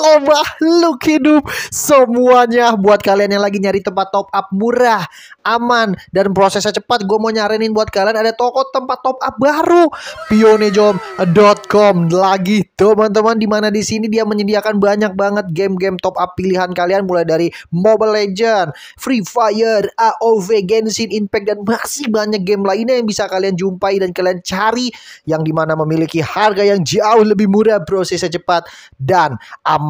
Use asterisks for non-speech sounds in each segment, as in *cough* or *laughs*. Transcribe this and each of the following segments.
seluruh look hidup semuanya buat kalian yang lagi nyari tempat top up murah aman dan prosesnya cepat gue mau nyaranin buat kalian ada toko tempat top up baru pionejom.com lagi teman-teman di mana di sini dia menyediakan banyak banget game-game top up pilihan kalian mulai dari Mobile Legend, Free Fire, AOV, Genshin Impact dan masih banyak game lainnya yang bisa kalian jumpai dan kalian cari yang dimana memiliki harga yang jauh lebih murah prosesnya cepat dan aman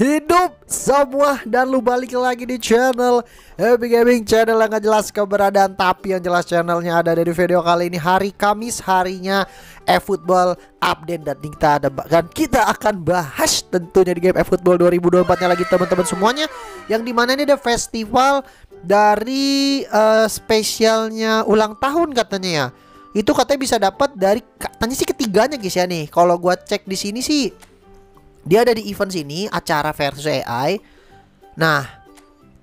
hidup semua dan lu balik lagi di channel Happy Gaming channel yang gak jelas keberadaan tapi yang jelas channelnya ada dari video kali ini hari Kamis harinya football update dan kita ada dan kita akan bahas tentunya di game football 2024 nya lagi teman-teman semuanya yang dimana ini ada festival dari uh, spesialnya ulang tahun katanya ya itu katanya bisa dapat dari katanya sih ketiganya guys ya nih kalau gua cek di sini sih dia ada di event sini acara versus AI. Nah,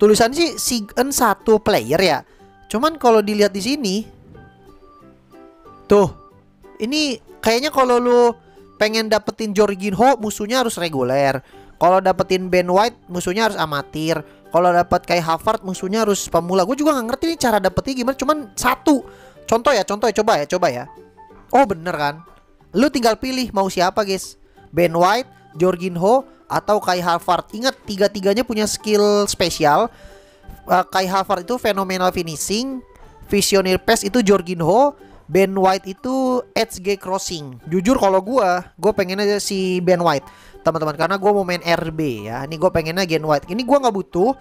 tulisan sih Sigen satu player ya. Cuman kalau dilihat di sini tuh ini kayaknya kalau lu pengen dapetin Jorginho musuhnya harus reguler. Kalau dapetin Ben White musuhnya harus amatir. Kalau dapet kayak Harvard musuhnya harus pemula. Gue juga nggak ngerti nih cara dapetin gimana. Cuman satu contoh ya, contoh ya, coba ya, coba ya. Oh bener kan? Lu tinggal pilih mau siapa guys. Ben White, Jorginho atau Kai Havertz. Ingat tiga-tiganya punya skill spesial. Uh, Kai Havertz itu fenomenal finishing, visioner pass itu Jorginho, Ben White itu edge gate crossing. Jujur kalau gua, gua aja si Ben White, teman-teman, karena gua mau main RB ya. Ini gua pengennya Gen White. Ini gua nggak butuh.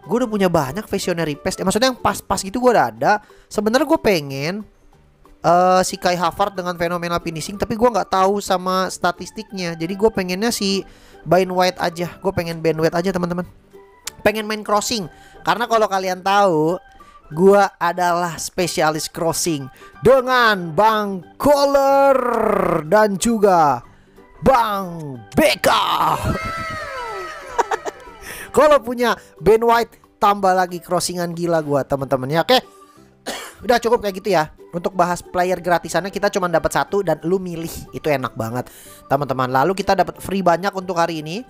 Gue udah punya banyak visionary pass. Eh, maksudnya yang pas-pas gitu gue udah ada. Sebenernya gue pengen uh, si Kai Havard dengan fenomena finishing tapi gue nggak tahu sama statistiknya jadi gue pengennya si Ben White aja gue pengen Ben White aja teman-teman pengen main crossing karena kalau kalian tahu gue adalah spesialis crossing dengan Bang Koller dan juga Bang Beka. *laughs* kalau punya Ben White tambah lagi crossingan gila gue teman-teman ya oke *coughs* udah cukup kayak gitu ya untuk bahas player gratisannya kita cuma dapat satu dan lu milih itu enak banget teman-teman lalu kita dapat free banyak untuk hari ini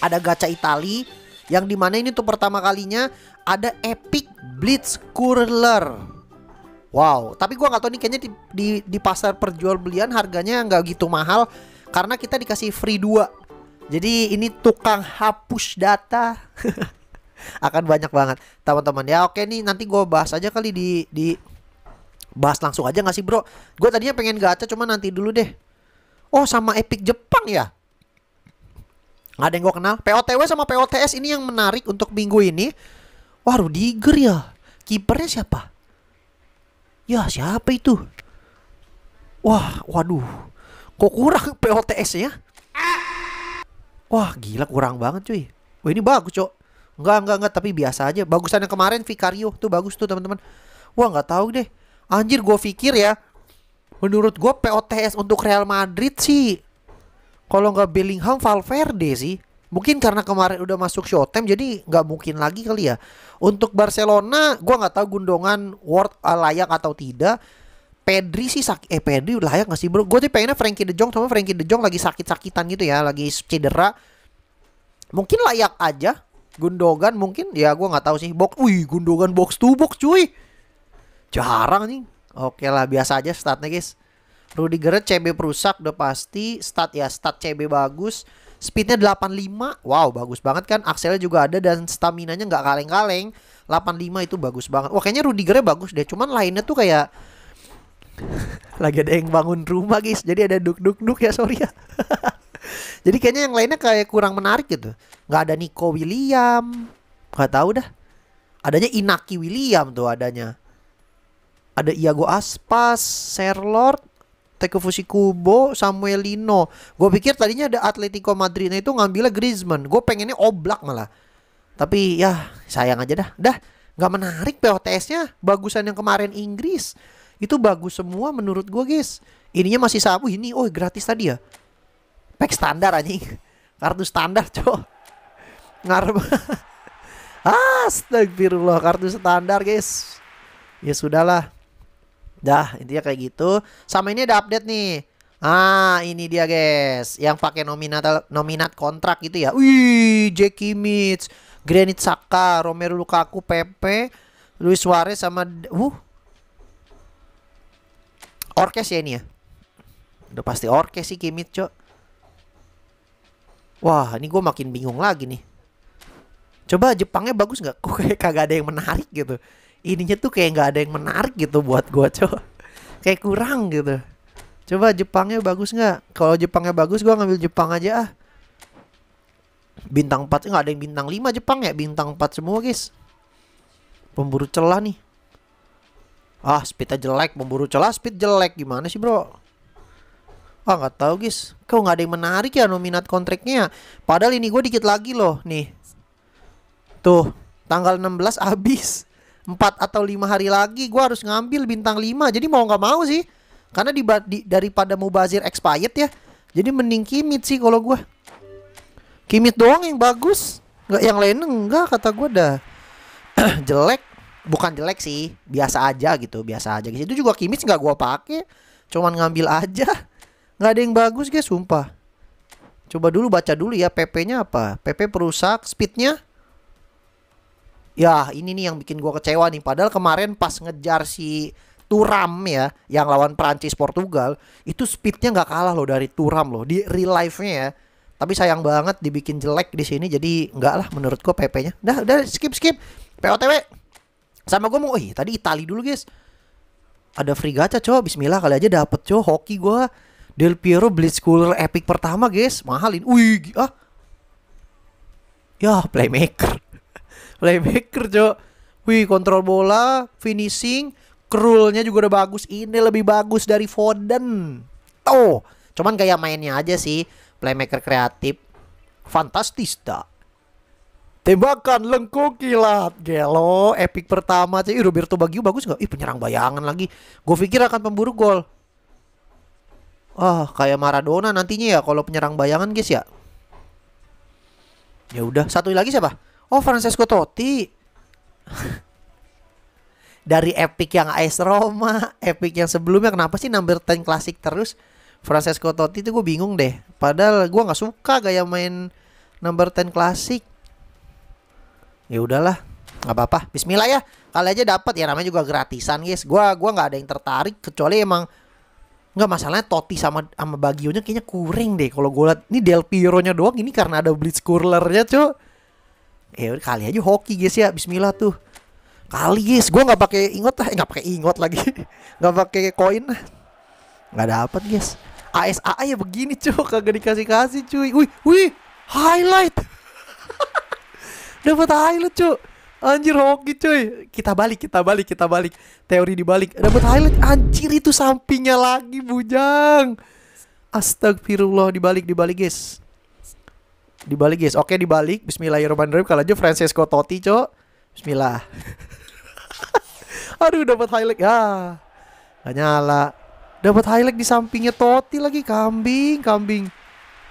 ada gacha Itali yang dimana ini tuh pertama kalinya ada Epic Blitz Curler wow tapi gua nggak tahu nih kayaknya di, di, di pasar perjualbelian harganya nggak gitu mahal karena kita dikasih free dua jadi ini tukang hapus data *laughs* akan banyak banget teman-teman ya oke nih nanti gue bahas aja kali di di bahas langsung aja gak sih bro? Gue tadinya pengen gacha cuma nanti dulu deh. Oh sama Epic Jepang ya? Gak ada yang gue kenal. POTW sama POTS ini yang menarik untuk minggu ini. Wah Rudiger ya. Kipernya siapa? Ya siapa itu? Wah waduh. Kok kurang POTS *laughs* ya? Wah gila kurang banget cuy. Wah ini bagus cok. Enggak enggak enggak tapi biasa aja. Bagusan yang kemarin Vicario tuh bagus tuh teman-teman. Wah nggak tahu deh. Anjir gue pikir ya Menurut gue POTS untuk Real Madrid sih Kalau nggak Bellingham Valverde sih Mungkin karena kemarin udah masuk Showtime jadi nggak mungkin lagi kali ya. Untuk Barcelona, gue nggak tahu Gundogan Ward eh, layak atau tidak. Pedri sih sakit, eh Pedri layak nggak sih bro? Gue tuh pengennya Frankie De Jong, sama Frankie De Jong lagi sakit-sakitan gitu ya, lagi cedera. Mungkin layak aja. Gundogan mungkin ya gue nggak tahu sih. Box, wih Gundogan box to box cuy jarang nih oke lah biasa aja statnya guys Rudy Gerrit CB perusak udah pasti stat ya stat CB bagus speednya 85 wow bagus banget kan akselnya juga ada dan stamina nya nggak kaleng-kaleng 85 itu bagus banget wah kayaknya Rudy Gerrit bagus deh cuman lainnya tuh kayak *laughs* lagi ada yang bangun rumah guys jadi ada duk duk duk ya sorry ya *laughs* jadi kayaknya yang lainnya kayak kurang menarik gitu nggak ada Nico William Gak tau dah adanya Inaki William tuh adanya ada Iago Aspas, Serlord, Takefushi Kubo, Samuel Lino. Gue pikir tadinya ada Atletico Madrid nah itu ngambilnya Griezmann. Gue pengennya Oblak malah. Tapi ya sayang aja dah. Dah nggak menarik POTS-nya. Bagusan yang kemarin Inggris. Itu bagus semua menurut gue guys. Ininya masih sabu ini. Oh gratis tadi ya. Pack standar anjing. Kartu standar cok. Ngarep. *laughs* Astagfirullah kartu standar guys. Ya sudahlah. Dah, intinya kayak gitu. Sama ini ada update nih. Ah, ini dia guys, yang pakai nominat nominat kontrak gitu ya. Wih, Jackie Mitch, Granit Saka, Romero Lukaku, Pepe, Luis Suarez sama uh. Orkes ya ini ya. Udah pasti orkes sih Kimit, Cok. Wah, ini gue makin bingung lagi nih. Coba Jepangnya bagus nggak? *laughs* Kok kayak kagak ada yang menarik gitu ininya tuh kayak nggak ada yang menarik gitu buat gue *laughs* coba kayak kurang gitu coba Jepangnya bagus nggak kalau Jepangnya bagus gue ngambil Jepang aja ah bintang 4 nggak ada yang bintang 5 Jepang ya bintang 4 semua guys pemburu celah nih ah speednya jelek pemburu celah speed jelek gimana sih bro ah nggak tahu guys kok nggak ada yang menarik ya nominat kontraknya ya? padahal ini gue dikit lagi loh nih tuh tanggal 16 habis 4 atau lima hari lagi gue harus ngambil bintang 5 jadi mau nggak mau sih karena di, di daripada Mubazir expired ya jadi mending Kimit sih kalau gue Kimit doang yang bagus nggak yang lain enggak kata gue dah *clears throat* jelek bukan jelek sih biasa aja gitu biasa aja itu juga Kimit nggak gue pakai cuman ngambil aja nggak ada yang bagus guys sumpah coba dulu baca dulu ya PP-nya apa PP perusak speednya ya ini nih yang bikin gue kecewa nih padahal kemarin pas ngejar si Turam ya yang lawan Perancis Portugal itu speednya nggak kalah loh dari Turam loh di real life-nya ya tapi sayang banget dibikin jelek di sini jadi nggak lah menurut gue PP-nya dah udah skip skip POTW sama gue mau oh, iya, tadi Itali dulu guys ada free gacha cow Bismillah kali aja dapet cow hoki gue Del Piero Blitzcooler epic pertama guys mahalin wih ah ya playmaker playmaker cok wih kontrol bola finishing krulnya juga udah bagus ini lebih bagus dari Foden tuh cuman kayak mainnya aja sih playmaker kreatif fantastis tak Tembakan lengkung kilat Gelo epic pertama sih Roberto Baggio bagus gak? Ih penyerang bayangan lagi Gue pikir akan pemburu gol Ah kayak Maradona nantinya ya Kalau penyerang bayangan guys ya Ya udah satu lagi siapa? Oh Francesco Totti. *laughs* Dari epic yang AS Roma, epic yang sebelumnya kenapa sih number 10 klasik terus? Francesco Totti itu gue bingung deh. Padahal gue gak suka gaya main number 10 klasik. Ya udahlah, Gak apa-apa. Bismillah ya. Kali aja dapat ya namanya juga gratisan, guys. Gue gua gak ada yang tertarik kecuali emang nggak masalahnya Totti sama sama Bagionya kayaknya kuring deh kalau gue liat. Ini Del Piero-nya doang ini karena ada blitz nya cuy ya kali aja hoki guys ya Bismillah tuh kali guys gue nggak pakai ingot lah eh, nggak pakai ingot lagi *laughs* nggak pakai koin lah nggak dapat guys ASA ya begini *laughs* cuy kagak dikasih kasih cuy wih wih highlight *laughs* dapat highlight cuy Anjir hoki cuy Kita balik kita balik kita balik Teori dibalik Dapat highlight Anjir itu sampingnya lagi bujang Astagfirullah dibalik dibalik guys Dibalik guys. Oke dibalik. Bismillahirrahmanirrahim. Kalau aja Francesco Totti, Cok. Bismillah. *laughs* Aduh dapat highlight. Ah. Ya. Gak nyala. Dapat highlight di sampingnya Totti lagi kambing, kambing.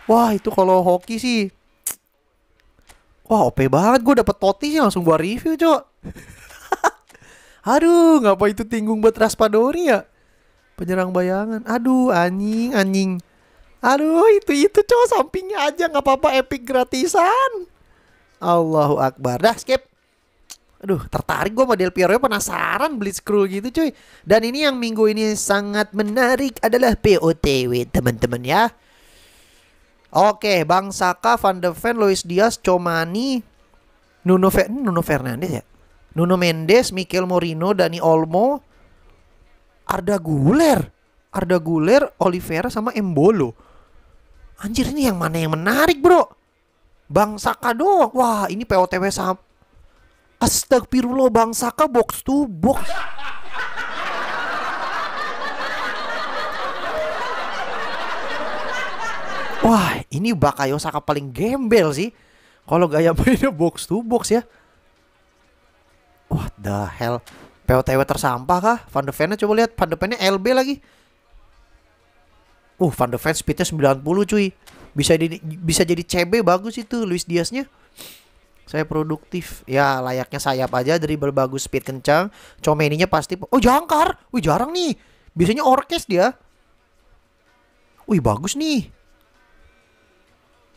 Wah, itu kalau hoki sih. Wah, OP banget gue dapat Totti sih langsung gue review, Cok. *laughs* Aduh, ngapa itu tinggung buat Raspadori ya? Penyerang bayangan. Aduh, anjing, anjing. Aduh, itu itu cowok sampingnya aja nggak apa-apa epic gratisan. Allahu Akbar. Dah skip. Aduh, tertarik gue model Piero ya penasaran beli scroll gitu cuy. Dan ini yang minggu ini sangat menarik adalah POTW teman-teman ya. Oke, Bang Saka, Van de Ven, Luis Diaz, Comani, Nuno, Fe Nuno Fernandes ya? Nuno Mendes, Mikel Morino, Dani Olmo, Arda Guler. Arda Guler, Oliveira sama Embolo anjir ini yang mana yang menarik bro Bang Saka doang wah ini POTW sam Astagfirullah Bang Saka box to box Wah, ini Bakayo Saka paling gembel sih. Kalau gaya *laughs* mainnya box to box ya. What the hell? POTW tersampah kah? Van de ven coba lihat, Van de ven LB lagi. Uh, Van de Ven speednya 90 cuy. Bisa jadi bisa jadi CB bagus itu Luis Diaznya. Saya produktif. Ya, layaknya sayap aja dari bagus, speed kencang. Comeninya pasti Oh, jangkar. Wih, jarang nih. Biasanya orkes dia. Wih, bagus nih.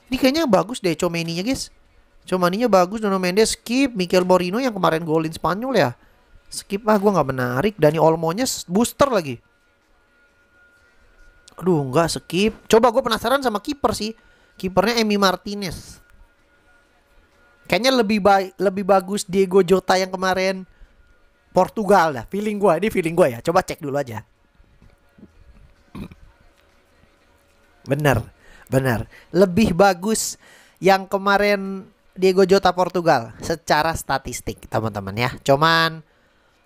Ini kayaknya bagus deh Comeninya, guys. Comeninya bagus, Nuno Mendes skip, Mikel Morino yang kemarin golin Spanyol ya. Skip ah, gue nggak menarik. Dani Olmonya booster lagi. Aduh, enggak skip. Coba gue penasaran sama kiper sih. Kipernya Emi Martinez. Kayaknya lebih baik lebih bagus Diego Jota yang kemarin Portugal dah. Feeling gue, ini feeling gue ya. Coba cek dulu aja. Bener, bener. Lebih bagus yang kemarin Diego Jota Portugal secara statistik teman-teman ya. Cuman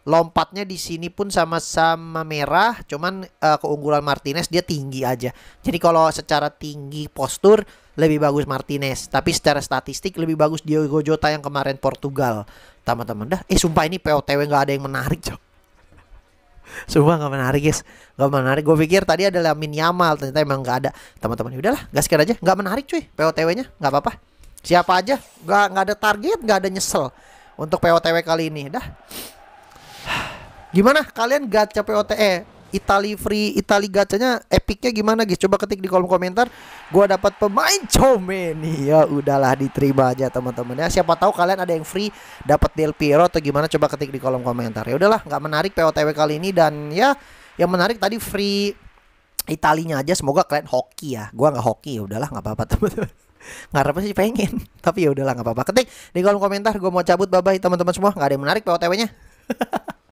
lompatnya di sini pun sama-sama merah, cuman uh, keunggulan Martinez dia tinggi aja. Jadi kalau secara tinggi postur lebih bagus Martinez, tapi secara statistik lebih bagus Diogo Jota yang kemarin Portugal. Teman-teman dah, eh sumpah ini POTW nggak ada yang menarik, Cok. *laughs* Sumpah gak menarik guys Gak menarik Gue pikir tadi ada Lamin Yamal Ternyata emang gak ada Teman-teman ya udahlah gaskan aja Gak menarik cuy POTW nya Gak apa-apa Siapa aja Gak, gak ada target Gak ada nyesel Untuk POTW kali ini Dah Gimana kalian gacha POTE? Itali free, Itali gacanya epicnya gimana guys? Coba ketik di kolom komentar. Gua dapat pemain Comeni. Ya udahlah diterima aja teman-teman ya. Siapa tahu kalian ada yang free dapat Del Piero atau gimana coba ketik di kolom komentar. Ya udahlah, nggak menarik POTW kali ini dan ya yang menarik tadi free Italinya aja semoga kalian hoki ya. Gua nggak hoki ya udahlah nggak apa-apa *laughs* teman-teman ngarepnya sih pengen *laughs* tapi ya udahlah nggak apa-apa ketik di kolom komentar gua mau cabut bye bye teman-teman semua nggak ada yang menarik POTW nya *laughs*